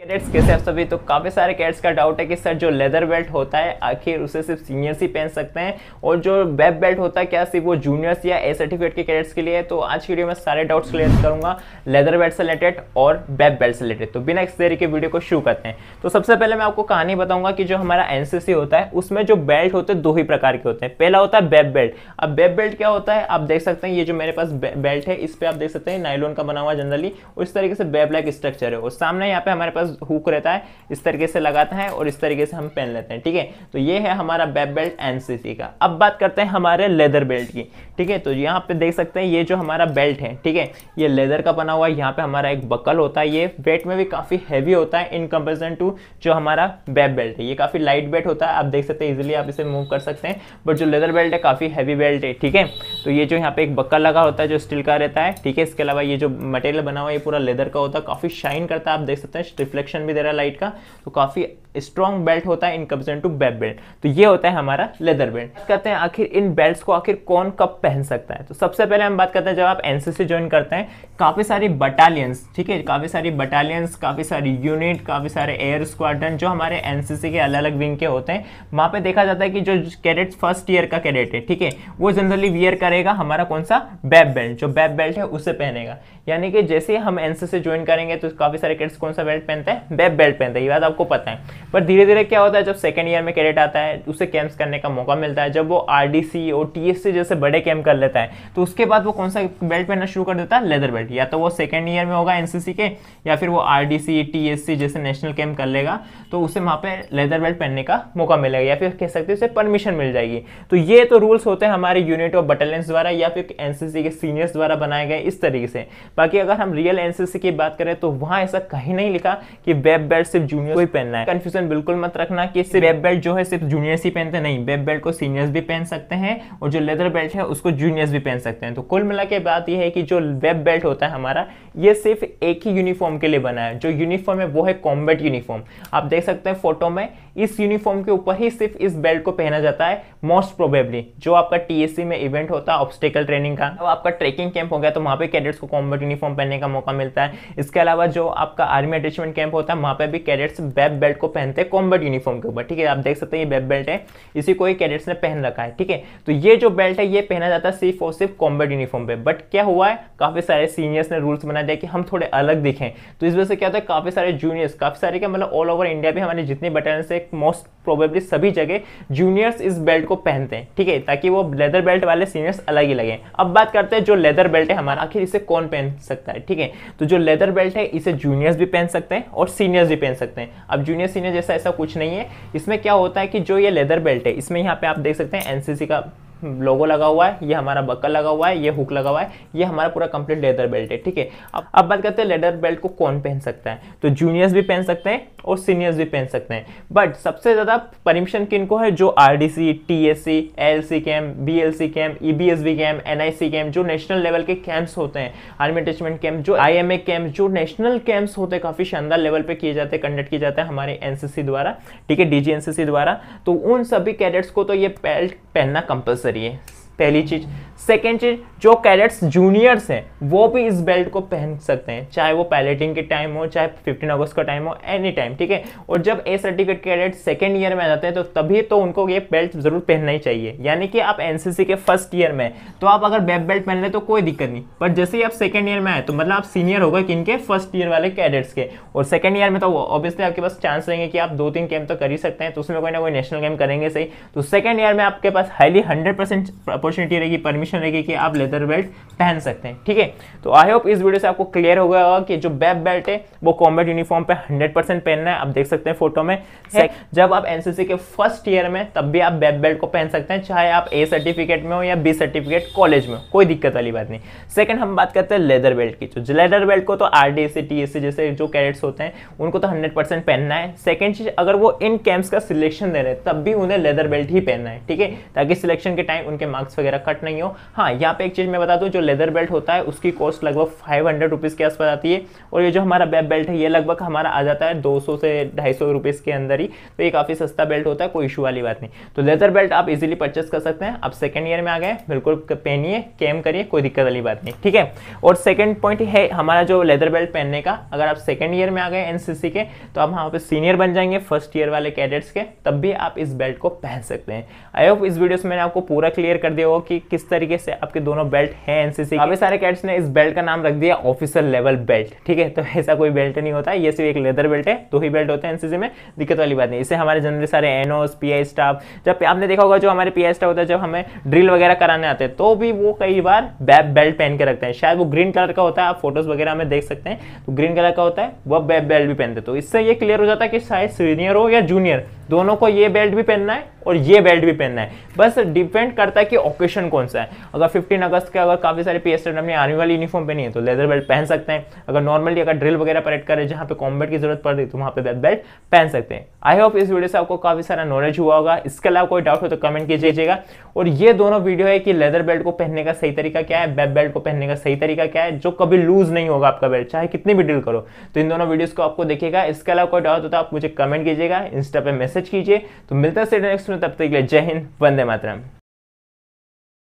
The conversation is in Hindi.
कैडेट्स कैसे आप सभी तो काफ़ी सारे कैडेट्स का डाउट है कि सर जो लेदर बेल्ट होता है आखिर उसे सिर्फ सीनियर्स ही पहन सकते हैं और जो वेब बेल्ट होता है क्या सिर्फ वो जूनियर्स या ए सर्टिफिकेट के कैडेट्स के लिए है तो आज की वीडियो में सारे डाउट्स क्लियर करूंगा लेदर बेल्ट से रिलेटेड और वेब बेल्ट से रिलेटेड तो बिना इस तरीके वीडियो को शुरू करते हैं तो सबसे पहले मैं आपको कहानी बताऊंगा कि जो हमारा एनसीसी होता है उसमें जो बेल्ट होते हैं दो ही प्रकार के होते हैं पहला होता है वेब बेल्ट अब वेब बेल्ट क्या होता है आप देख सकते हैं ये जो मेरे पास बेल्ट है इस पर आप देख सकते हैं नाइलोन का बना हुआ जनरली उस तरीके से बेब लाइक स्ट्रक्चर है और सामने यहाँ पे हमारे पास हुक रहता है इस तरीके से लगाते हैं और इस तरीके से हम पहन लेते हैं ठीक है तो ये है हमारा बैप बेल्ट एन का अब बात करते हैं हमारे लेदर बेल्ट की ठीक है तो यहाँ पे देख सकते हैं ये जो हमारा बेल्ट है ठीक है ये लेदर का बना हुआ है यहाँ पे हमारा एक बकल होता है ये वेट में भी काफ़ी हैवी होता है इन कंपेरिजन टू जो हमारा बैप बेल्ट है ये काफ़ी लाइट बेल्ट होता है आप देख सकते हैं इजिली आप इसे मूव कर सकते हैं बट जो लेदर बेल्ट है काफ़ी हैवी बेल्ट है ठीक है तो ये जो यहाँ पे एक बक्का लगा होता है जो स्टील का रहता है ठीक है इसके अलावा ये जो मटेरियल बना हुआ है ये पूरा लेदर का होता है काफ़ी शाइन करता है आप देख सकते हैं रिफ्लेक्शन भी दे रहा है लाइट का तो काफ़ी स्ट्रॉन्ग बेल्ट होता है in comparison to web belt तो ये होता है हमारा लेदर बेल्ट करते हैं आखिर इन बेल्ट को आखिर कौन कब पहन सकता है तो सबसे पहले हम बात करते हैं जब आप एनसीसी ज्वाइन करते हैं काफ़ी सारी बटालियंस ठीक है काफ़ी सारी बटालियंस काफ़ी सारी यूनिट काफ़ी सारे एयर स्क्वाडन जो हमारे एनसीसी के अलग अलग विंग के होते हैं वहाँ पे देखा जाता है कि जो कैडेट फर्स्ट ईयर का कैडेट है ठीक है वो जनरली वियर करेगा हमारा कौन सा बैब बेल्ट जो बैब बेल्ट है उसे पहनेगा यानी कि जैसे हम एनसीसी ज्वाइन करेंगे तो काफ़ी सारे कैडेट्स कौन सा बेल्ट पहनते हैं बैब बेल्ट पहनते हैं ये बात आपको पता है पर धीरे धीरे क्या होता है जब सेकेंड ईयर में कैडेट आता है उसे कैंप्स करने का मौका मिलता है जब वो आर डी सी और टी एस सी जैसे बड़े कैंप कर लेता है तो उसके बाद वो कौन सा बेल्ट पहनना शुरू कर देता है लेदर बेल्ट या तो वो सेकेंड ईयर में होगा एन सी सी के या फिर वो R D C T S C जैसे नेशनल कैंप कर लेगा तो उसे वहाँ पे लेदर बेल्ट पहनने का मौका मिलेगा या फिर कह सकते उसे परमिशन मिल जाएगी तो ये तो रूल्स होते हैं हमारे यूनिट और बटालियंस द्वारा या फिर एन के सीनियर्स द्वारा बनाए गए इस तरीके से बाकी अगर हम रियल एन की बात करें तो वहाँ ऐसा कहीं नहीं लिखा कि वेब बेल्ट सिर्फ जूनियर को ही पहनना है कन्फ्यूजन कंफ्यूजन बिल्कुल मत रखना कि सिर्फ हम्म। वेब बेल्ट जो है सिर्फ जूनियर्स ही पहनते नहीं वेब बेल्ट को सीनियर्स भी पहन सकते हैं और जो लेदर बेल्ट है उसको जूनियर्स भी पहन सकते हैं तो कुल मिला के बात यह है कि जो वेब बेल्ट होता है हमारा ये सिर्फ एक ही यूनिफॉर्म के लिए बना है जो यूनिफॉर्म है वो है कॉम्बेट यूनिफॉर्म आप देख सकते हैं फोटो में इस यूनिफॉर्म के ऊपर ही सिर्फ इस बेल्ट को पहना जाता है मोस्ट प्रोबेबली जो आपका टीएससी में इवेंट होता है ऑब्स्टेकल ट्रेनिंग का अब आपका ट्रेकिंग कैंप हो गया तो वहाँ पे कैडेट्स को कॉम्बेट यूनिफॉर्म पहनने का मौका मिलता है इसके अलावा जो आपका आर्मी अटैचमेंट कैंप होता है वहाँ पे भी कैडेट्स वेब बेल्ट को पहन पहनते हैं कॉम्बट यूनिफॉर्म के ऊपर ठीक है आप देख सकते हैं ये बेब बेल्ट है इसी को कैडेट्स ने पहन रखा है ठीक है तो ये जो बेल्ट है ये पहना जाता है सिर्फ और सिर्फ कॉम्बट यूनिफॉर्म पे बट क्या हुआ है काफ़ी सारे सीनियर्स ने रूल्स बना दिया कि हम थोड़े अलग दिखें तो इस वजह से क्या होता है काफ़ी सारे जूनियर्स काफ़ी सारे क्या मतलब ऑल ओवर इंडिया भी हमारे जितने बटालियन से मोस्ट प्रोबेबली सभी जगह जूनियर्स इस बेल्ट को पहनते हैं ठीक है ताकि वो लेदर बेल्ट वाले सीनियर्स अलग ही लगे अब बात करते हैं जो लेदर बेल्ट है हमारा आखिर इसे कौन पहन सकता है ठीक है तो जो लेदर बेल्ट है इसे जूनियर्स भी पहन सकते हैं और सीनियर्स भी पहन सकते हैं अब जूनियर सीनियर जैसा ऐसा कुछ नहीं है इसमें क्या होता है कि जो ये लेदर बेल्ट है इसमें यहाँ पे आप देख सकते हैं एनसीसी का लोगो लगा हुआ है ये हमारा बकल लगा हुआ है ये हुक लगा हुआ है ये हमारा पूरा कंप्लीट लेदर बेल्ट है ठीक है अब अब बात करते हैं लेदर बेल्ट को कौन पहन सकता है तो जूनियर्स भी पहन सकते हैं और सीनियर्स भी पहन सकते हैं बट सबसे ज़्यादा परमिशन किनको है जो R D C T S C L C camp B L C camp E B S B camp N I C camp जो नेशनल लेवल के कैंप्स होते हैं आर्मी अटैचमेंट कैम्प जो आई एम ए कैम्प जो नेशनल कैंप्स होते हैं काफ़ी शानदार लेवल पर किए जाते हैं कंडक्ट किए जाते हैं हमारे एन सी सी द्वारा ठीक है डी जी एन सी सी द्वारा तो उन सभी कैडेट्स को तो ये बेल्ट पहनना कंपल्सरी जरिए पहली चीज़ सेकेंड चीज़ जो कैडेट्स जूनियर्स हैं वो भी इस बेल्ट को पहन सकते हैं चाहे वो पायलटिंग के टाइम हो चाहे 15 अगस्त का टाइम हो एनी टाइम ठीक है और जब A certificate cadet second year में आ जाते हैं तो तभी तो उनको ये बेल्ट ज़रूर पहनना ही चाहिए यानी कि आप एनसीसी के फर्स्ट ईयर में तो आप अगर बैक बेल्ट पहन ले तो कोई दिक्कत नहीं बट जैसे ही आप सेकेंड ईयर में आए तो मतलब आप सीनियर होगा कि इनके फर्स्ट ईयर वाले कैडेट्स के और सेकेंड ईयर में तो ऑब्वियसली आपके पास चांस रहेंगे कि आप दो तीन गेम तो कर ही सकते हैं तो उसमें कोई ना कोई नेशनल गेम करेंगे सही तो सेकेंड ईयर में आपके पास हाईली हंड्रेड परसेंट अपॉर्चुनिटी रहेगी परमिशन रहेगी कि आप लेदर बेल्ट पहन सकते हैं ठीक है तो आई होप इस वीडियो से आपको क्लियर हो गया होगा कि जो बैप बेल्ट है वो कॉम्बैट यूनिफॉर्म पे 100 परसेंट पहनना है आप देख सकते हैं फोटो में है। जब आप एनसीसी के फर्स्ट ईयर में तब भी आप बैप बेल्ट को पहन सकते हैं चाहे आप ए सर्टिफिकेट में हो या बी सर्टिफिकेट कॉलेज में हो कोई दिक्कत वाली बात नहीं सेकंड हम बात करते हैं लेदर बेल्ट की जो लेदर बेल्ट को तो आर डी जैसे जो कैडेट्स होते हैं उनको तो हंड्रेड पहनना है सेकेंड चीज़ अगर वो इन कैंप्स का सिलेक्शन दे रहे हैं तब भी उन्हें लेदर बेल्ट ही पहनना है ठीक है ताकि सिलेक्शन के टाइम उनके मार्क्स नट्स वगैरह कट नहीं हो हाँ यहाँ पे एक चीज़ मैं बता दूँ जो लेदर बेल्ट होता है उसकी कॉस्ट लगभग फाइव हंड्रेड रुपीज़ के आसपास आती है और ये जो हमारा वेब बेल्ट है ये लगभग हमारा आ जाता है दो सौ से ढाई सौ रुपीज़ के अंदर ही तो ये काफ़ी सस्ता बेल्ट होता है कोई इशू वाली बात नहीं तो लेदर बेल्ट आप इजिली परचेस कर सकते हैं आप सेकेंड ईयर में आ गए बिल्कुल पहनिए कैम करिए कोई दिक्कत वाली बात नहीं ठीक है और सेकेंड पॉइंट है हमारा जो लेदर बेल्ट पहनने का अगर आप सेकेंड ईयर में आ गए एनसीसी के तो आप वहाँ पे सीनियर बन जाएंगे फर्स्ट ईयर वाले कैडेट्स के तब भी आप इस बेल्ट को पहन सकते हैं आई होप इस वीडियो से मैंने आपको पूरा क्लियर कर दिया सकते हो कि किस तरीके से आपके दोनों बेल्ट हैं एनसीसी अभी सारे कैट्स ने इस बेल्ट का नाम रख दिया ऑफिसर लेवल बेल्ट ठीक है तो ऐसा कोई बेल्ट नहीं होता ये सिर्फ एक लेदर बेल्ट है दो ही बेल्ट होते हैं एनसीसी में दिक्कत वाली बात नहीं इसे हमारे जनरल सारे एनओ पी स्टाफ जब आपने देखा होगा जो हमारे पी स्टाफ होता है जब हमें ड्रिल वगैरह कराने आते हैं तो भी वो कई बार बैप बेल्ट पहन के रखते हैं शायद वो ग्रीन कलर का होता है आप फोटोज वगैरह में देख सकते हैं तो ग्रीन कलर का होता है वह बेल्ट भी पहनते तो इससे ये क्लियर हो जाता है कि शायद सीनियर हो या जूनियर दोनों को ये बेल्ट भी पहनना है और ये बेल्ट भी पहनना है बस डिपेंड करता है कि ऑप्शन कौन सा है अगर फिफ्टीन अगस्त के अगर काफ़ी सारे पी एस अपने आर्मी वाली यूनिफॉर्म पहनी है तो लेदर बेल्ट पहन सकते हैं अगर नॉर्मली अगर ड्रिल वगैरह परेड करें जहाँ पे कॉम्बेट की जरूरत पड़ रही है तो वहाँ पे बेल्ट पहन सकते हैं आई होप इस वीडियो से आपको काफ़ी सारा नॉलेज हुआ होगा इसके अलावा कोई डाउट हो तो कमेंट कीजिएगा और ये दोनों वीडियो है कि लेदर बेल्ट को पहनने का सही तरीका क्या है बेब बेल्ट को पहनने का सही तरीका क्या है जो कभी लूज नहीं होगा आपका बेल्ट चाहे कितनी भी ड्रिल करो तो इन दोनों वीडियोज़ को आपको देखिएगा इसके अलावा कोई डाउट हो तो आप मुझे कमेंट कीजिएगा इंस्टा पे मैसेज कीजिए तो मिलता है नेक्स्ट में तब तक के लिए जय हिंद वंदे मातरम